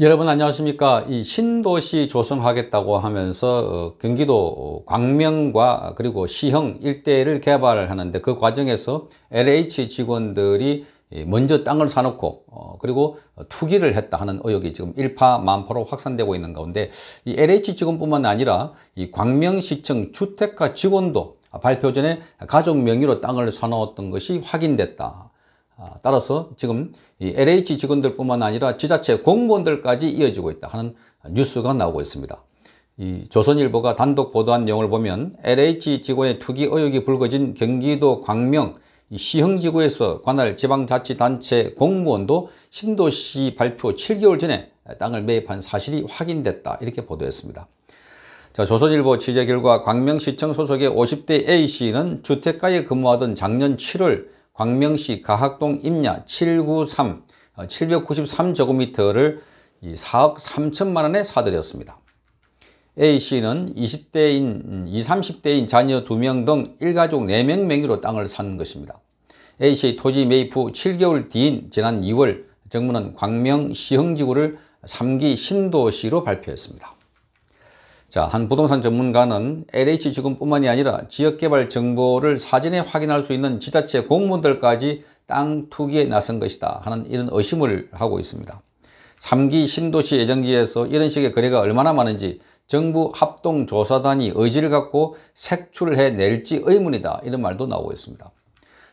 여러분 안녕하십니까 이 신도시 조성하겠다고 하면서 어, 경기도 광명과 그리고 시흥 일대를 개발을 하는데 그 과정에서 LH 직원들이 먼저 땅을 사놓고 어, 그리고 투기를 했다 하는 의혹이 지금 일파만파로 확산되고 있는 가운데 이 LH 직원뿐만 아니라 이 광명시청 주택가 직원도 발표 전에 가족 명의로 땅을 사놓았던 것이 확인됐다 아, 따라서 지금 LH 직원들뿐만 아니라 지자체 공무원들까지 이어지고 있다 하는 뉴스가 나오고 있습니다. 이 조선일보가 단독 보도한 내용을 보면 LH 직원의 투기 의혹이 불거진 경기도 광명 시흥지구에서 관할 지방자치단체 공무원도 신도시 발표 7개월 전에 땅을 매입한 사실이 확인됐다 이렇게 보도했습니다. 자, 조선일보 취재 결과 광명시청 소속의 50대 A씨는 주택가에 근무하던 작년 7월 광명시 가학동 임야 793 793제곱미터를 어, 4억 3천만 원에 사들였습니다. A씨는 20대인, 20, 음, 30대인 자녀 2명 등 1가족 4명 명의로 땅을 산 것입니다. A씨의 토지 매입 후 7개월 뒤인 지난 2월 정부는 광명 시흥지구를 3기 신도시로 발표했습니다. 자, 한 부동산 전문가는 LH지금뿐만이 아니라 지역개발 정보를 사진에 확인할 수 있는 지자체 공무원들까지 땅 투기에 나선 것이다 하는 이런 의심을 하고 있습니다. 3기 신도시 예정지에서 이런 식의 거래가 얼마나 많은지 정부 합동조사단이 의지를 갖고 색출해낼지 의문이다 이런 말도 나오고 있습니다.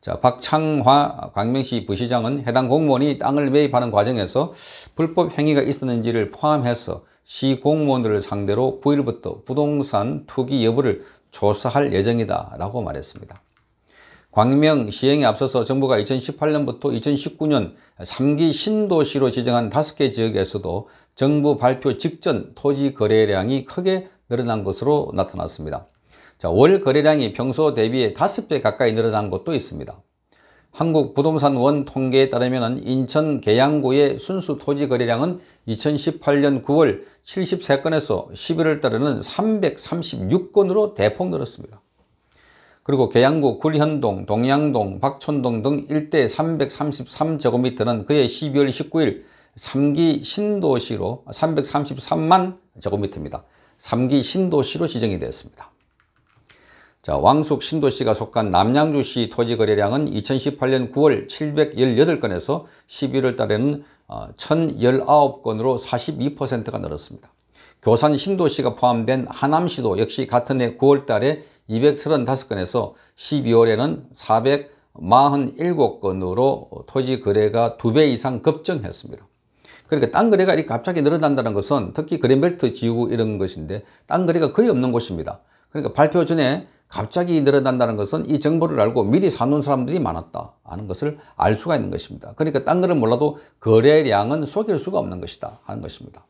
자, 박창화 광명시 부시장은 해당 공무원이 땅을 매입하는 과정에서 불법 행위가 있었는지를 포함해서 시 공무원들을 상대로 9일부터 부동산 투기 여부를 조사할 예정이다 라고 말했습니다. 광명 시행에 앞서서 정부가 2018년부터 2019년 3기 신도시로 지정한 5개 지역에서도 정부 발표 직전 토지 거래량이 크게 늘어난 것으로 나타났습니다. 자, 월 거래량이 평소 대비 5배 가까이 늘어난 것도 있습니다. 한국부동산원 통계에 따르면 인천 계양구의 순수 토지 거래량은 2018년 9월 73건에서 11월 달에는 336건으로 대폭 늘었습니다. 그리고 계양구, 굴현동, 동양동, 박촌동 등 일대 333제곱미터는 그해 12월 19일 3기 신도시로 333만 제곱미터입니다. 3기 신도시로 지정이 되었습니다. 자, 왕숙 신도시가 속한 남양주시 토지 거래량은 2018년 9월 718건에서 11월 달에는 1019건으로 어, 42%가 늘었습니다. 교산 신도시가 포함된 하남시도 역시 같은 해 9월 달에 235건에서 12월에는 447건으로 토지 거래가 2배 이상 급증했습니다. 그러니까 땅 거래가 이렇게 갑자기 늘어난다는 것은 특히 그린벨트 지구 이런 것인데 땅 거래가 거의 없는 곳입니다. 그러니까 발표 전에 갑자기 늘어난다는 것은 이 정보를 알고 미리 사놓은 사람들이 많았다 하는 것을 알 수가 있는 것입니다. 그러니까 딴 거는 몰라도 거래량은 속일 수가 없는 것이다 하는 것입니다.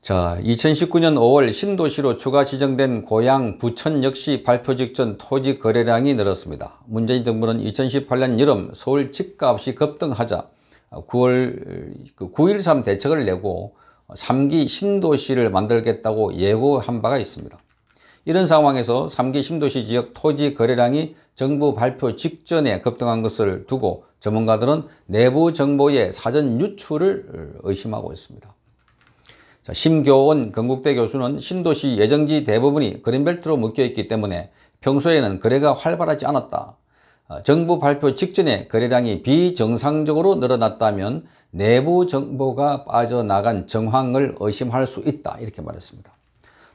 자, 2019년 5월 신도시로 추가 지정된 고양 부천 역시 발표 직전 토지 거래량이 늘었습니다. 문재인 정부는 2018년 여름 서울 집값이 급등하자 9월 9.13 그 대책을 내고 3기 신도시를 만들겠다고 예고한 바가 있습니다. 이런 상황에서 3기 신도시 지역 토지 거래량이 정부 발표 직전에 급등한 것을 두고 전문가들은 내부 정보의 사전 유출을 의심하고 있습니다. 자, 심교원 건국대 교수는 신도시 예정지 대부분이 그린벨트로 묶여있기 때문에 평소에는 거래가 활발하지 않았다. 어, 정부 발표 직전에 거래량이 비정상적으로 늘어났다면 내부 정보가 빠져나간 정황을 의심할 수 있다 이렇게 말했습니다.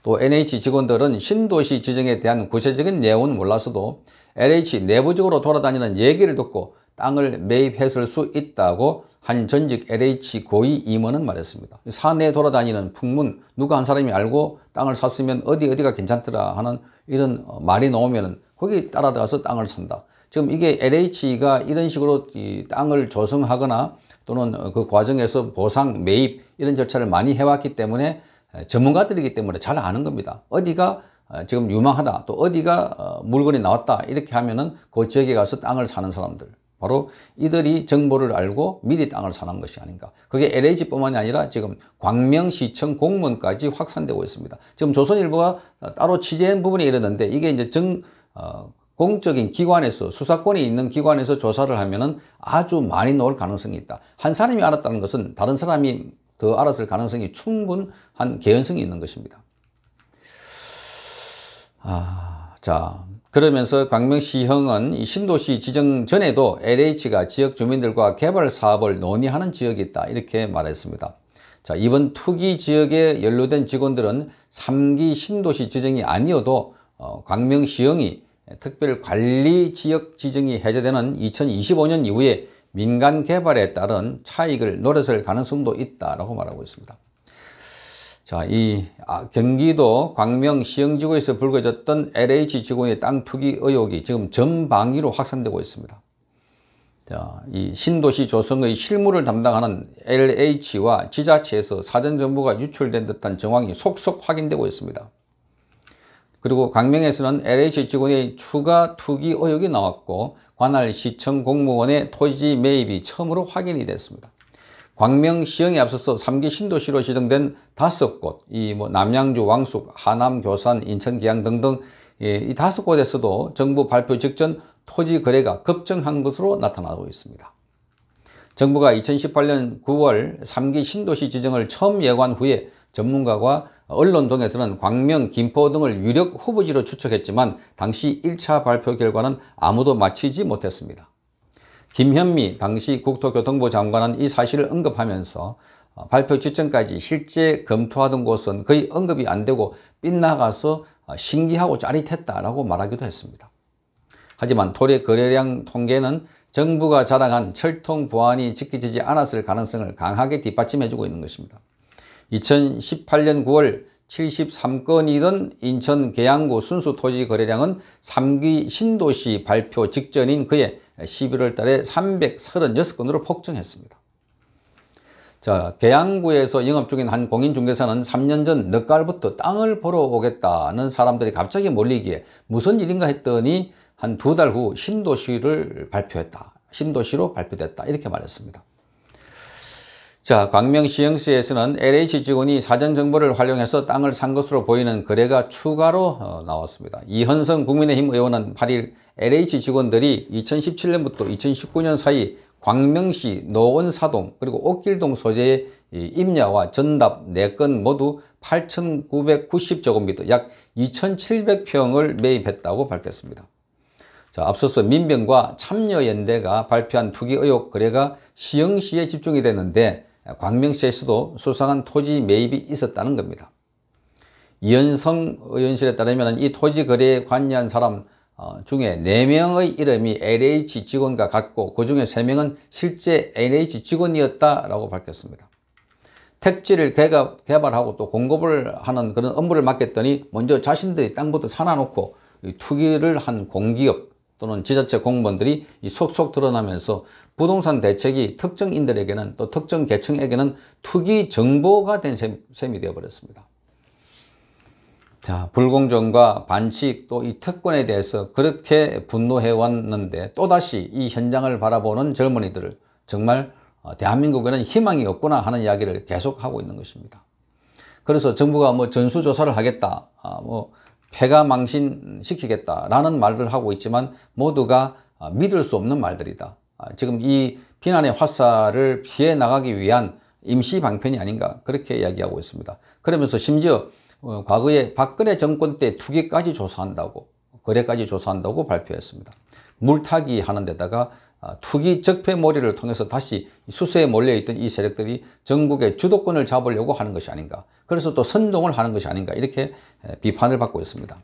또 NH 직원들은 신도시 지정에 대한 구체적인 내용은 몰랐어도 LH 내부적으로 돌아다니는 얘기를 듣고 땅을 매입했을 수 있다고 한 전직 LH 고위 임원은 말했습니다. 사내 돌아다니는 풍문 누가 한 사람이 알고 땅을 샀으면 어디 어디가 괜찮더라 하는 이런 어, 말이 나오면 거기 따라들어서 땅을 산다. 지금 이게 LH가 이런 식으로 이 땅을 조성하거나 또는 그 과정에서 보상, 매입 이런 절차를 많이 해왔기 때문에 전문가들이기 때문에 잘 아는 겁니다. 어디가 어, 지금 유망하다 또 어디가 어, 물건이 나왔다 이렇게 하면은 그 지역에 가서 땅을 사는 사람들 바로 이들이 정보를 알고 미리 땅을 사는 것이 아닌가 그게 LH뿐만이 아니라 지금 광명시청 공무원까지 확산되고 있습니다 지금 조선일보가 어, 따로 취재한 부분이 이러는데 이게 이제 정 어, 공적인 기관에서 수사권이 있는 기관에서 조사를 하면은 아주 많이 나올 가능성이 있다 한 사람이 알았다는 것은 다른 사람이 더 알았을 가능성이 충분한 개연성이 있는 것입니다. 아, 자, 그러면서 광명시형은 신도시 지정 전에도 LH가 지역 주민들과 개발 사업을 논의하는 지역이 있다 이렇게 말했습니다. 자, 이번 투기 지역에 연루된 직원들은 3기 신도시 지정이 아니어도 어, 광명시형이 특별관리지역 지정이 해제되는 2025년 이후에 민간 개발에 따른 차익을 노렸을 가능성도 있다라고 말하고 있습니다. 자, 이 아, 경기도 광명 시흥지구에서 불거졌던 LH 직원의 땅 투기 의혹이 지금 전방위로 확산되고 있습니다. 자, 이 신도시 조성의 실무를 담당하는 LH와 지자체에서 사전 정보가 유출된 듯한 정황이 속속 확인되고 있습니다. 그리고 광명에서는 LH 직원의 추가 투기 의혹이 나왔고 관할시청 공무원의 토지 매입이 처음으로 확인이 됐습니다. 광명 시행에 앞서서 3기 신도시로 지정된 다섯 곳, 이 뭐 남양주, 왕숙, 하남, 교산, 인천, 기양 등등 예, 이 다섯 곳에서도 정부 발표 직전 토지 거래가 급증한 것으로 나타나고 있습니다. 정부가 2018년 9월 3기 신도시 지정을 처음 예고한 후에 전문가와 언론 등에서는 광명, 김포 등을 유력 후보지로 추측했지만 당시 1차 발표 결과는 아무도 마치지 못했습니다. 김현미 당시 국토교통부 장관은 이 사실을 언급하면서 어, 발표 직전까지 실제 검토하던 곳은 거의 언급이 안 되고 빗나가서 어, 신기하고 짜릿했다라고 말하기도 했습니다. 하지만 토래 거래량 통계는 정부가 자랑한 철통 보안이 지켜지지 않았을 가능성을 강하게 뒷받침해주고 있는 것입니다. 2018년 9월 73건이던 인천 계양구 순수 토지 거래량은 3기 신도시 발표 직전인 그해 11월 달에 336건으로 폭증했습니다. 자, 계양구에서 영업 중인 한 공인중개사는 3년 전 늦가을부터 땅을 보러 오겠다는 사람들이 갑자기 몰리기에 무슨 일인가 했더니 한 두 달 후 신도시를 발표했다. 신도시로 발표됐다. 이렇게 말했습니다. 자, 광명시흥시에서는 LH 직원이 사전 정보를 활용해서 땅을 산 것으로 보이는 거래가 추가로 어, 나왔습니다. 이현성 국민의힘 의원은 8일 LH 직원들이 2017년부터 2019년 사이 광명시 노원사동 그리고 옥길동 소재의 임야와 전답 4건 모두 8,990제곱미터 약 2,700평을 매입했다고 밝혔습니다. 자, 앞서서 민병과 참여연대가 발표한 투기 의혹 거래가 시흥시에 집중이 됐는데 광명시에서도 수상한 토지 매입이 있었다는 겁니다. 이현성 의원실에 따르면 이 토지 거래에 관여한 사람 어, 중에 4명의 이름이 LH 직원과 같고 그 중에 3명은 실제 LH 직원이었다라고 밝혔습니다. 택지를 개발하고 또 공급을 하는 그런 업무를 맡겼더니 먼저 자신들이 땅부터 사놔놓고 투기를 한 공기업 또는 지자체 공무원들이 속속 드러나면서 부동산 대책이 특정인들에게는 또 특정 계층에게는 투기 정보가 된 셈, 이 되어버렸습니다. 자, 불공정과 반칙 또 이 특권에 대해서 그렇게 분노해 왔는데 또다시 이 현장을 바라보는 젊은이들을 정말 어, 대한민국에는 희망이 없구나 하는 이야기를 계속하고 있는 것입니다. 그래서 정부가 뭐 전수조사를 하겠다, 아, 뭐 폐가 망신시키겠다라는 말들 하고 있지만 모두가 아, 믿을 수 없는 말들이다. 아, 지금 이 비난의 화살을 피해 나가기 위한 임시 방편이 아닌가 그렇게 이야기하고 있습니다. 그러면서 심지어 어, 과거에 박근혜 정권 때 투기까지 조사한다고 거래까지 조사한다고 발표했습니다. 물타기 하는 데다가 아, 투기 적폐몰이를 통해서 다시 수세에 몰려있던 이 세력들이 전국의 주도권을 잡으려고 하는 것이 아닌가. 그래서 또 선동을 하는 것이 아닌가. 이렇게 비판을 받고 있습니다.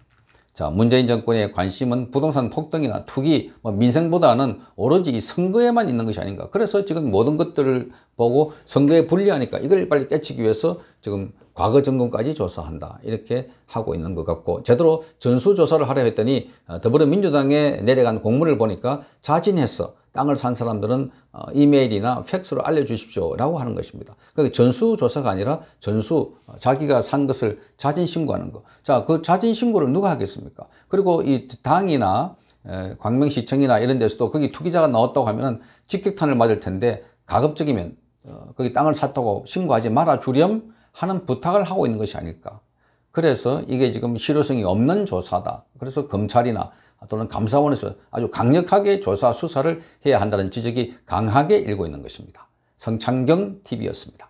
자, 문재인 정권의 관심은 부동산 폭등이나 투기, 뭐 민생보다는 오로지 이 선거에만 있는 것이 아닌가. 그래서 지금 모든 것들을 보고 선거에 불리하니까 이걸 빨리 깨치기 위해서 지금 과거 점검까지 조사한다. 이렇게 하고 있는 것 같고 제대로 전수조사를 하려 했더니 어, 더불어민주당에 내려간 공문을 보니까 자진해서 땅을 산 사람들은 어, 이메일이나 팩스로 알려주십시오라고 하는 것입니다. 그러니까 전수조사가 아니라 전수 어, 자기가 산 것을 자진신고하는 거. 자, 그 자진신고를 누가 하겠습니까? 그리고 이 당이나 광명시청이나 이런 데서도 거기 투기자가 나왔다고 하면은 직격탄을 맞을 텐데 가급적이면 어, 거기 땅을 샀다고 신고하지 말아 주렴 하는 부탁을 하고 있는 것이 아닐까. 그래서 이게 지금 실효성이 없는 조사다. 그래서 검찰이나 또는 감사원에서 아주 강력하게 조사 수사를 해야 한다는 지적이 강하게 일고 있는 것입니다. 성창경 TV였습니다.